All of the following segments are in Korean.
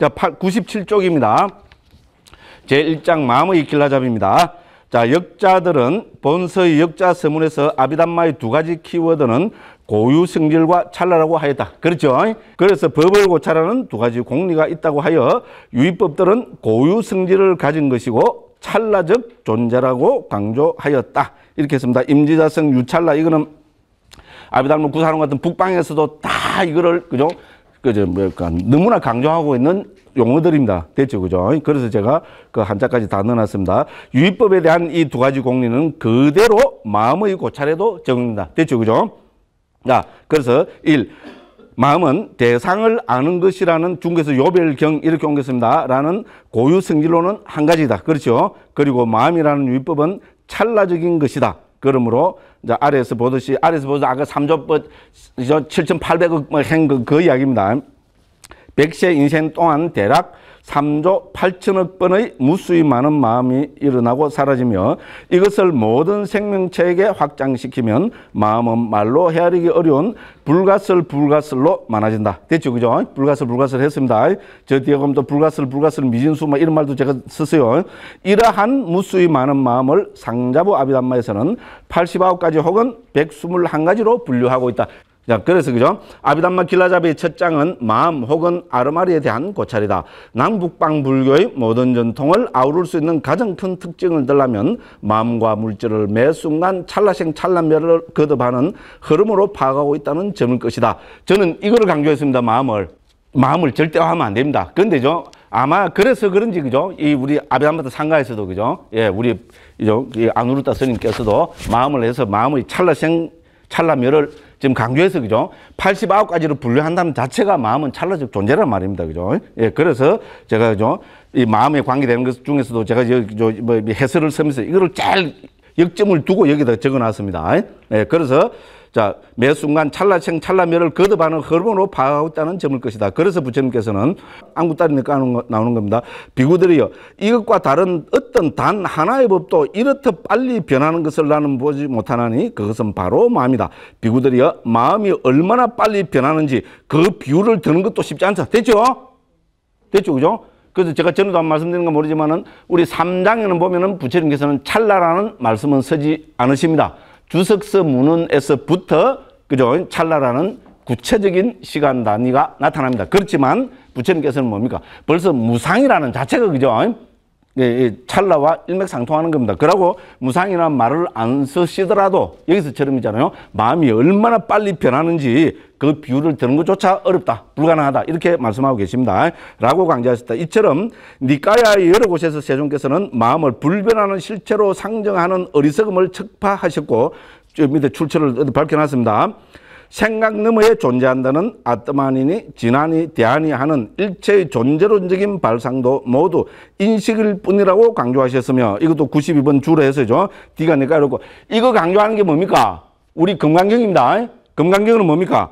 자, 97쪽입니다. 제1장 마음의 길라잡입니다. 자, 역자들은 본서의 역자 서문에서 아비담마의 두 가지 키워드는 고유 성질과 찰나라고 하였다. 그렇죠? 그래서 법을 고찰하는 두 가지 공리가 있다고 하여 유의법들은 고유 성질을 가진 것이고 찰나적 존재라고 강조하였다. 이렇게 했습니다. 임지자성 유찰나 이거는 아비달모 구사론 같은 북방에서도 다 이거를 그죠? 그저 뭐랄까 너무나 강조하고 있는 용어들입니다. 됐죠, 그죠? 그래서 제가 그 한자까지 다 넣어놨습니다. 유의법에 대한 이 두 가지 공리는 그대로 마음의 고찰에도 적용된다. 됐죠, 그죠? 자, 그래서 일 마음은 대상을 아는 것이라는 중국에서 요별경 이렇게 옮겼습니다. 라는 고유 성질로는 한 가지다. 그렇죠? 그리고 마음이라는 율법은 찰나적인 것이다. 그러므로 이제 아래에서 보듯이 아래에서 보듯이 아까 3조법 7,800억 행그 그 이야기입니다. 백세 인생 동안 대략 3조 8천억 번의 무수히 많은 마음이 일어나고 사라지며 이것을 모든 생명체에게 확장시키면 마음은 말로 헤아리기 어려운 불가슬 불가슬로 많아진다. 됐죠? 그죠? 불가슬 불가슬 했습니다. 저 뒤에 보면 또 불가슬 불가슬 미진수 뭐 이런 말도 제가 쓰세요. 이러한 무수히 많은 마음을 상자부 아비담마에서는 89가지 혹은 121가지로 분류하고 있다. 자, 그래서 그죠? 아비담마 길라잡이첫 장은 마음 혹은 아르마리에 대한 고찰이다. 남북방 불교의 모든 전통을 아우를 수 있는 가장 큰 특징을 들라면 마음과 물질을 매 순간 찰나생 찰나멸을 거듭하는 흐름으로 파악하고 있다는 점일 것이다. 저는 이거를 강조했습니다. 마음을. 마음을 절대화하면 안 됩니다. 그런데죠 아마 그래서 그런지 그죠? 이 우리 아비담마타 상가에서도 그죠? 예, 우리 이죠? 이 안우르타 스님께서도 마음을 해서 마음의 찰나생 찰나멸을 지금 강조해서 그죠? 89가지로 분류한다는 자체가 마음은 찰나적 존재란 말입니다. 그죠? 예, 그래서 제가 그죠? 이 마음에 관계되는 것 중에서도 제가 저뭐 해설을 쓰면서 이거를 제일 역점을 두고 여기다 적어 놨습니다. 예, 그래서 자, 매 순간 찰나생 찰나멸을 거듭하는 흐름으로 파하였다는 점일 것이다. 그래서 부처님께서는 안구따리니까 나오는 겁니다. 비구들이여 이것과 다른 어떤 단 하나의 법도 이렇듯 빨리 변하는 것을 나는 보지 못하나니 그것은 바로 마음이다. 비구들이여 마음이 얼마나 빨리 변하는지 그 비율을 드는 것도 쉽지 않다. 됐죠? 됐죠? 그죠? 그래서 제가 전에도 안 말씀드린 건 모르지만은 우리 삼장에는 보면은 부처님께서는 찰나라는 말씀은 쓰지 않으십니다. 주석서 문헌에서부터 그죠 찰나라는 구체적인 시간 단위가 나타납니다. 그렇지만 부처님께서는 뭡니까? 벌써 무상이라는 자체가 그죠? 찰나와 예, 예, 일맥상통하는 겁니다. 그러고 무상이나 말을 안 쓰시더라도 여기서처럼이잖아요. 마음이 얼마나 빨리 변하는지 그 비율을 드는 것조차 어렵다, 불가능하다 이렇게 말씀하고 계십니다. 라고 강조하셨다. 이처럼 니까야의 여러 곳에서 세종께서는 마음을 불변하는 실체로 상정하는 어리석음을 척파하셨고 밑에 출처를 밝혀놨습니다. 생각 너머에 존재한다는 아트만이니 진안이 대안이 하는 일체의 존재론적인 발상도 모두 인식일 뿐이라고 강조하셨으며 이것도 92번 주로 해서죠. 뒤가 내가 이렇고 이거 강조하는 게 뭡니까? 우리 금강경입니다. 금강경은 뭡니까?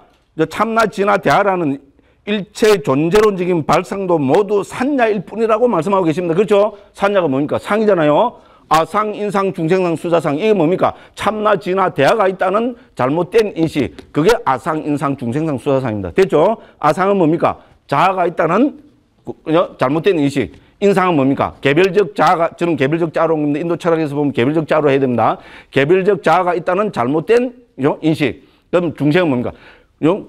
참나 진화 대하라는 일체의 존재론적인 발상도 모두 산야일 뿐이라고 말씀하고 계십니다. 그렇죠? 산야가 뭡니까? 상이잖아요. 아상, 인상, 중생상, 수자상 이게 뭡니까? 참나, 진화, 대화가 있다는 잘못된 인식 그게 아상, 인상, 중생상, 수자상입니다. 됐죠? 아상은 뭡니까? 자아가 있다는 잘못된 인식 인상은 뭡니까? 개별적 자아가 저는 개별적 자아로 인도 철학에서 보면 개별적 자아로 해야 됩니다. 개별적 자아가 있다는 잘못된 인식 그럼 중생은 뭡니까?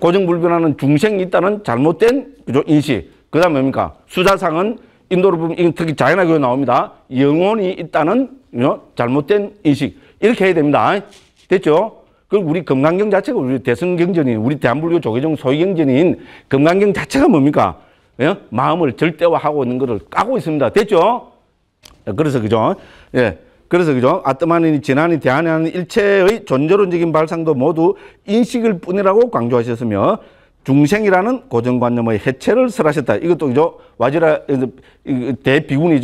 고정불변하는 중생이 있다는 잘못된 인식 그 다음에 뭡니까? 수자상은 인도를 보면 특히 자연학교 나옵니다. 영혼이 있다는 어, 잘못된 인식 이렇게 해야 됩니다. 됐죠? 그럼 우리 금강경 자체가 우리 대승경전인 우리 대한불교 조계종 소위경전인 금강경 자체가 뭡니까? 예? 마음을 절대화하고 있는 것을 까고 있습니다. 됐죠? 그래서 그죠? 예. 그래서 그죠? 아트만인이 진안이 대안하는 일체의 존재론적인 발상도 모두 인식일 뿐이라고 강조하셨으며 중생이라는 고정관념의 해체를 설하셨다. 이것도 그죠? 와지라 대비군이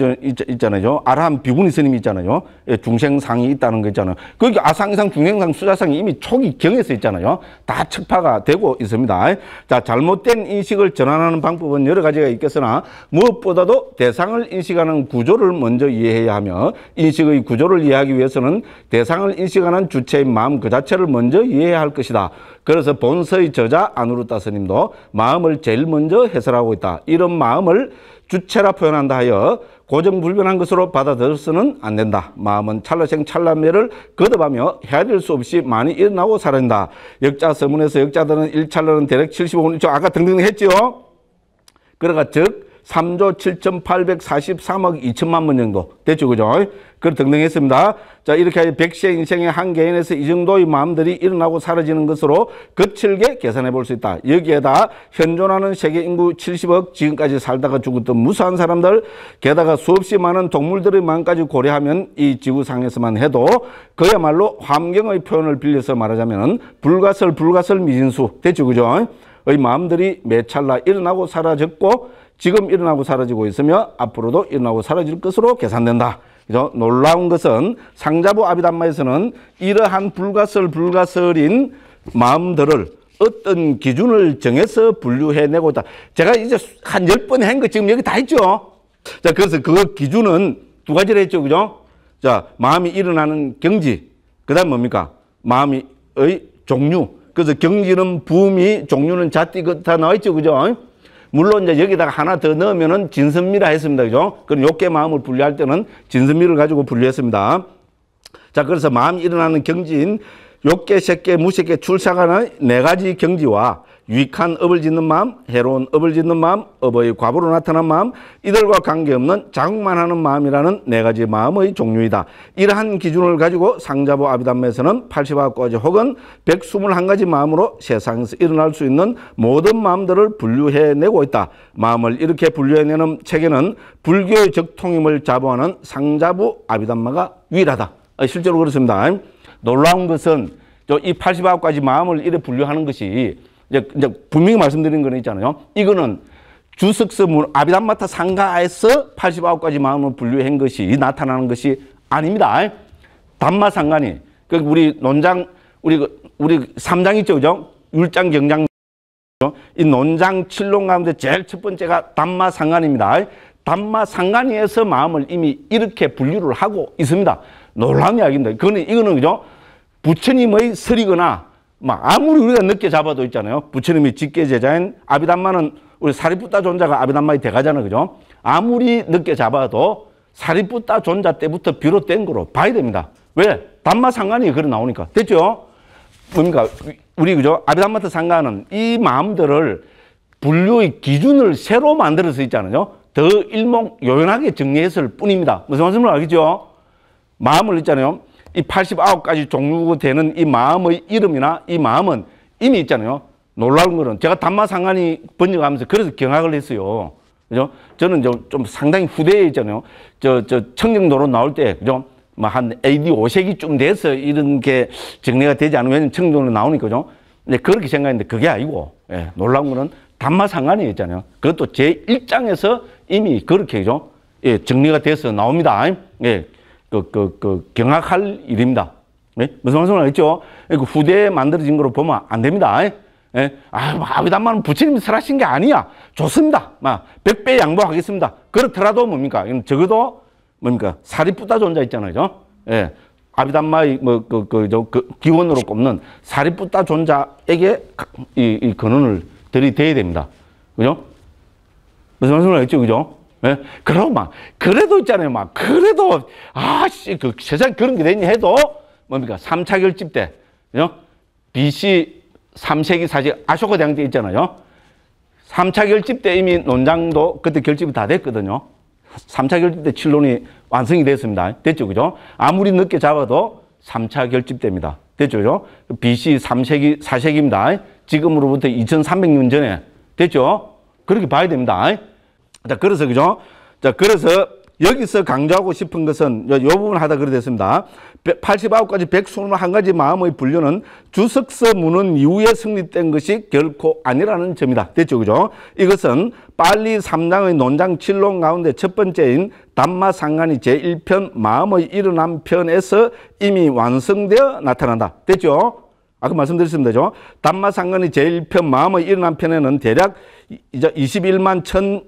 있잖아요. 아람 비군이 스님이 있잖아요. 예, 중생상이 있다는 거 있잖아요. 거기 그러니까 아상상, 중생상, 수자상이 이미 초기 경에서 있잖아요. 다 척파가 되고 있습니다. 자, 잘못된 인식을 전환하는 방법은 여러 가지가 있겠으나 무엇보다도 대상을 인식하는 구조를 먼저 이해해야 하며 인식의 구조를 이해하기 위해서는 대상을 인식하는 주체인 마음 그 자체를 먼저 이해해야 할 것이다. 그래서 본서의 저자 안우르따 스님도 마음을 제일 먼저 해설하고 있다. 이런 마음을 주체라 표현한다 하여 고정불변한 것으로 받아들여서는 안 된다. 마음은 찰나생 찰나매를 거듭하며 헤아릴 수 없이 많이 일어나고 살아다 역자서문에서 역자들은 일찰나는 대략 75분, 저 아까 등등 했지요. 그러가 즉 3조 7,843억 2천만 원 정도 됐죠, 그죠? 그 등등 했습니다. 자, 이렇게 백세 인생의 한 개인에서 이 정도의 마음들이 일어나고 사라지는 것으로 거칠게 계산해 볼 수 있다. 여기에다 현존하는 세계 인구 70억 지금까지 살다가 죽었던 무수한 사람들, 게다가 수없이 많은 동물들의 마음까지 고려하면 이 지구상에서만 해도 그야말로 환경의 표현을 빌려서 말하자면 불가설 불가설 미진수 됐죠, 그죠? 마음들이 매찰나 일어나고 사라졌고 지금 일어나고 사라지고 있으며 앞으로도 일어나고 사라질 것으로 계산된다. 그래서 놀라운 것은 상자부 아비담마에서는 이러한 불가설 불가설인 마음들을 어떤 기준을 정해서 분류해내고 있다. 제가 이제 한 열 번 한 거 지금 여기 다 했죠. 자, 그래서 그 기준은 두 가지를 했죠. 그죠? 자, 마음이 일어나는 경지. 그 다음 뭡니까? 마음의 종류. 그래서 경지는 붐이 종류는 잣띠다 그 나와있죠 그죠 물론 이제 여기다가 하나 더 넣으면은 진선미라 했습니다 그죠 그럼 요게 마음을 분류할 때는 진선미를 가지고 분류했습니다 자 그래서 마음 이 일어나는 경지인 욕계, 새계, 무색계, 출사가는 네 가지 경지와 유익한 업을 짓는 마음, 해로운 업을 짓는 마음, 업의 과부로 나타난 마음, 이들과 관계없는 자국만 하는 마음이라는 네 가지 마음의 종류이다. 이러한 기준을 가지고 상자부 아비담에서는 80가지 혹은 121가지 마음으로 세상에서 일어날 수 있는 모든 마음들을 분류해내고 있다. 마음을 이렇게 분류해내는 체계는 불교의 적통임을 자부하는 상자부 아비담마가 유일하다. 실제로 그렇습니다. 놀라운 것은 이 89가지 마음을 이래 분류하는 것이 이제, 이제 분명히 말씀드린 거는 있잖아요. 이거는 주석서 아비담마타 상가에서 89가지 마음을 분류한 것이 나타나는 것이 아닙니다. 담마 상간이 그 우리 논장 우리 그, 우리 3장 있죠, 그죠? 율장 경장 이 논장 칠론 가운데 제일 첫 번째가 담마 상간입니다. 담마 상간이에서 마음을 이미 이렇게 분류를 하고 있습니다. 놀라운 이야기입니다. 그거는, 이거는 그죠? 부처님의 설이거나 막 아무리 우리가 늦게 잡아도 있잖아요. 부처님이 직계 제자인 아비담마는 우리 사리붓따 존자가 아비담마의 대가잖아요. 그죠? 아무리 늦게 잡아도 사리붓따 존자 때부터 비롯된 거로 봐야 됩니다. 왜? 담마 상관이 그래 나오니까. 됐죠? 뭡니까? 그러니까 우리 그죠? 아비담마트 상관은 이 마음들을 분류의 기준을 새로 만들어서 있잖아요. 더 일목요연하게 정리했을 뿐입니다. 무슨 말씀을 알겠죠? 마음을 있잖아요. 이 89가지 종류가 되는 이 마음의 이름이나 이 마음은 이미 있잖아요. 놀라운 거는 제가 단마상관이 번역하면서 그래서 경악을 했어요. 그죠? 저는 좀 상당히 후대에 있잖아요. 저, 저 청정도로 나올 때, 그죠? 뭐 한 AD 5세기쯤 돼서 이런 게 정리가 되지 않으면 청정도로 나오니까, 그죠? 근데 그렇게 생각했는데 그게 아니고, 예, 놀라운 거는 단마상관이 있잖아요. 그것도 제1장에서 이미 그렇게, 그죠? 예, 정리가 돼서 나옵니다. 예, 그, 그, 그, 경악할 일입니다. 예? 무슨 말씀을 하죠그 예, 후대에 만들어진 걸로 보면 안 됩니다. 예? 예? 아, 뭐 아비담만 부처님이 설하신 게 아니야. 좋습니다. 막, 100배 양보하겠습니다. 그렇더라도 뭡니까? 적어도 뭡니까? 사리뿌다 존자 있잖아요. 그죠? 예. 아비담마의 뭐, 그, 그, 저, 그, 기원으로 꼽는 사리뿌다 존자에게 이, 이 근원을 들이대야 됩니다. 그죠? 무슨 말씀을 하죠 그죠? 예? 그럼 막 그래도 있잖아요 막 그래도 아씨 그 세상 그런 게 됐니 해도 뭡니까 3차 결집 때 요? BC 3세기 4세기 아쇼카 대항제 있잖아요 3차 결집 때 이미 논장도 그때 결집이 다 됐거든요 3차 결집 때 칠론이 완성이 됐습니다 됐죠 그죠 아무리 늦게 잡아도 3차 결집 때입니다 됐죠 그죠 BC 3세기 4세기입니다 지금으로부터 2300년 전에 됐죠 그렇게 봐야 됩니다 자, 그래서 그죠? 자, 그래서 여기서 강조하고 싶은 것은 요, 요 부분 하다 그래 됐습니다. 89가지 1 2한가지 마음의 분류는 주석서 문은 이후에 승리된 것이 결코 아니라는 점이다. 됐죠? 그죠? 이것은 빨리 3장의 논장 7론 가운데 첫 번째인 단마상간이 제1편 마음의 일어난 편에서 이미 완성되어 나타난다. 됐죠? 아까 말씀드렸습니다. 죠단마상간이 제1편 마음의 일어난 편에는 대략 21만 1 0 0 0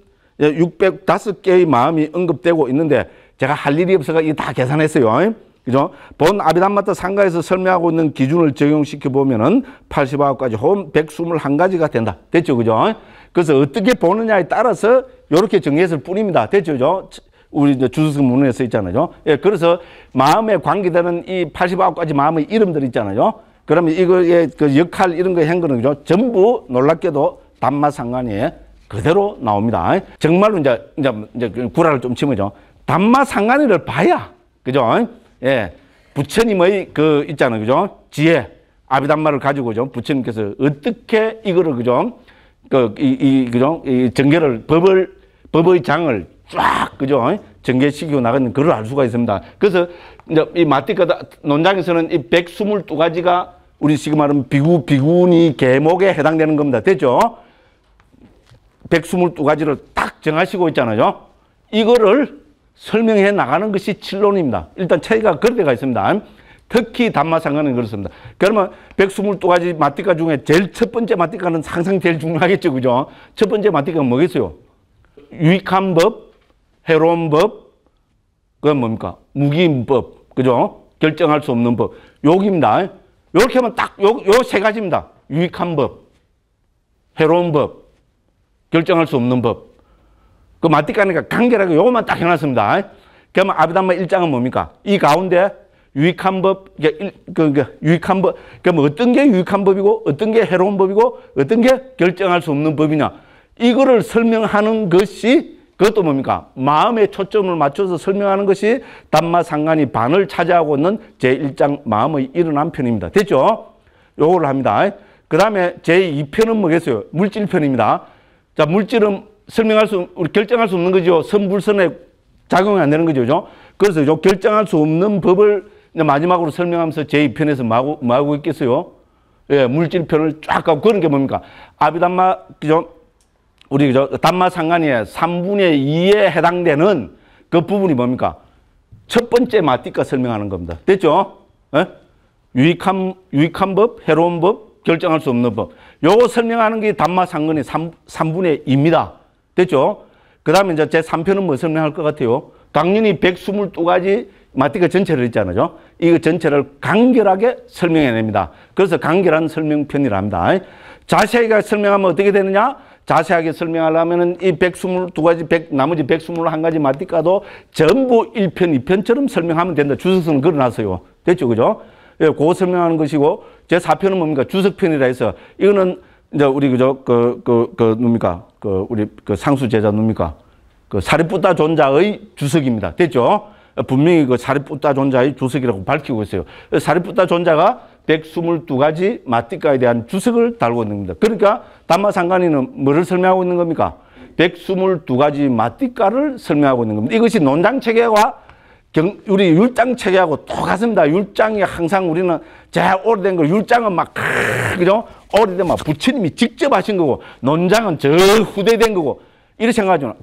605 예, 개의 마음이 언급되고 있는데 제가 할 일이 없어서 이다 계산했어요. 그죠? 본 아비담마트 상가에서 설명하고 있는 기준을 적용시켜 보면은 89가지 혹은 121가지가 된다. 됐죠? 그죠? 그래서 어떻게 보느냐에 따라서 이렇게 정리했을 뿐입니다. 됐죠? 그죠? 우리 주수승 문헌에서 있잖아요. 예, 그래서 마음에 관계되는 이 89가지 마음의 이름들 있잖아요. 그러면 이거의 그 역할 이런 거한 거는 그죠? 전부 놀랍게도 단마 상관이에요. 그대로 나옵니다. 정말로 이제, 이제, 이제 그 구라를 좀 치면죠. 단마 상간이를 봐야, 그죠? 예. 부처님의 그 있잖아요. 그죠? 지혜, 아비단마를 가지고 죠 부처님께서 어떻게 이거를 그죠? 그, 이, 이, 그죠? 이 정계를, 법을, 법의 장을 쫙, 그죠? 전개시키고 나가는 그걸 알 수가 있습니다. 그래서 이제 이 마티카다 논장에서는 이 122가지가 우리 지금 말하면 비구, 비구니 계목에 해당되는 겁니다. 됐죠? 122가지를 딱 정하시고 있잖아요. 이거를 설명해 나가는 것이 칠론입니다. 일단 차이가 그렇가 있습니다. 특히 단마상가는 그렇습니다. 그러면 122가지 마티카 중에 제일 첫 번째 마티카는 항상 제일 중요하겠죠. 그죠? 첫 번째 마티가 뭐겠어요? 유익한 법, 해로운 법, 그건 뭡니까? 무기인법. 그죠? 결정할 수 없는 법. 여기입니다. 이렇게 하면 딱요 세 가지입니다. 유익한 법, 해로운 법, 결정할 수 없는 법. 그 마티카니까 간결하게 요것만 딱 해놨습니다. 그러면 아비담마 1장은 뭡니까? 이 가운데 유익한 법, 그, 그, 유익한 법, 그럼 어떤 게 유익한 법이고 어떤 게 해로운 법이고 어떤 게 결정할 수 없는 법이냐. 이거를 설명하는 것이 그것도 뭡니까? 마음에 초점을 맞춰서 설명하는 것이 단마 상관이 반을 차지하고 있는 제1장 마음의 일어난 편입니다. 됐죠? 요거를 합니다. 그 다음에 제2편은 뭐겠어요? 물질편입니다. 자, 물질은 설명할 수, 결정할 수 없는 거죠. 선불선에 작용이 안 되는 거죠. 그죠? 그래서 요 결정할 수 없는 법을 마지막으로 설명하면서 제2편에서 마구, 마구 있겠어요. 예, 물질편을 쫙 가고 그런 게 뭡니까? 아비단마 그죠? 우리 그죠? 단마 상간의 3분의 2에 해당되는 그 부분이 뭡니까? 첫 번째 마티까 설명하는 겁니다. 됐죠? 예? 유익한, 유익한 법, 해로운 법, 결정할 수 없는 법. 요거 설명하는 게 단마 상근의 3, 3분의 2입니다. 됐죠? 그 다음에 이제 제 3편은 뭐 설명할 것 같아요? 당연히 122가지 마티가 전체를 있잖아요. 이거 전체를 간결하게 설명해냅니다. 그래서 간결한 설명편이랍니다. 자세하게 설명하면 어떻게 되느냐? 자세하게 설명하려면 이 122가지, 100, 나머지 121가지 마티카도 전부 1편, 2편처럼 설명하면 된다. 주소서는 걸어놨어요. 됐죠? 그죠? 예, 그거 설명하는 것이고 제사편은 뭡니까? 주석편이라 해서 이거는 이제 우리 그저 그, 그, 그, 뭡니까? 그, 우리 그 상수제자 뭡니까? 그 사리뿌따 존자의 주석입니다. 됐죠? 분명히 그 사리뿌따 존자의 주석이라고 밝히고 있어요. 그 사리뿌따 존자가 122가지 마띠가에 대한 주석을 달고 있는 겁니다. 그러니까 담마상관이는 뭐를 설명하고 있는 겁니까? 122가지 마띠가를 설명하고 있는 겁니다. 이것이 논장체계와 경, 우리 율장 체계하고 똑같습니다. 율장이 항상 우리는 제일 오래된 거, 율장은 막, 그죠? 오래된 막 부처님이 직접 하신 거고, 논장은 저 후대된 거고, 이렇게 생각하지만,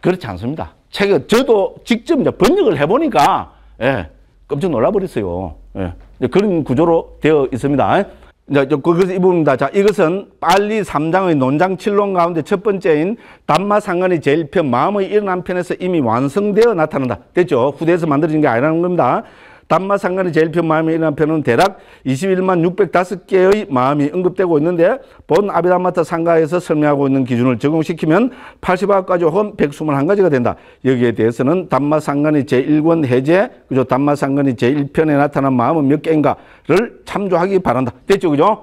그렇지 않습니다. 체계, 저도 직접 이제 번역을 해보니까, 예, 깜짝 놀라버렸어요. 예, 그런 구조로 되어 있습니다. 그래서 이 부분입니다. 자, 이것은 빨리 3장의 논장 칠론 가운데 첫 번째인 단마상관의 제일편 마음의 일어난 편에서 이미 완성되어 나타난다. 됐죠? 후대에서 만들어진 게 아니라는 겁니다. 단마상간의 제일편 마음이라는 편은 대략 21만 605개의 마음이 언급되고 있는데 본아비다마타 상가에서 설명하고 있는 기준을 적용시키면 80화까지 혹은 121가지가 된다. 여기에 대해서는 단마상간의 제1권 해제, 그죠? 단마상간의 제1편에 나타난 마음은 몇 개인가를 참조하기 바란다. 됐죠? 그죠?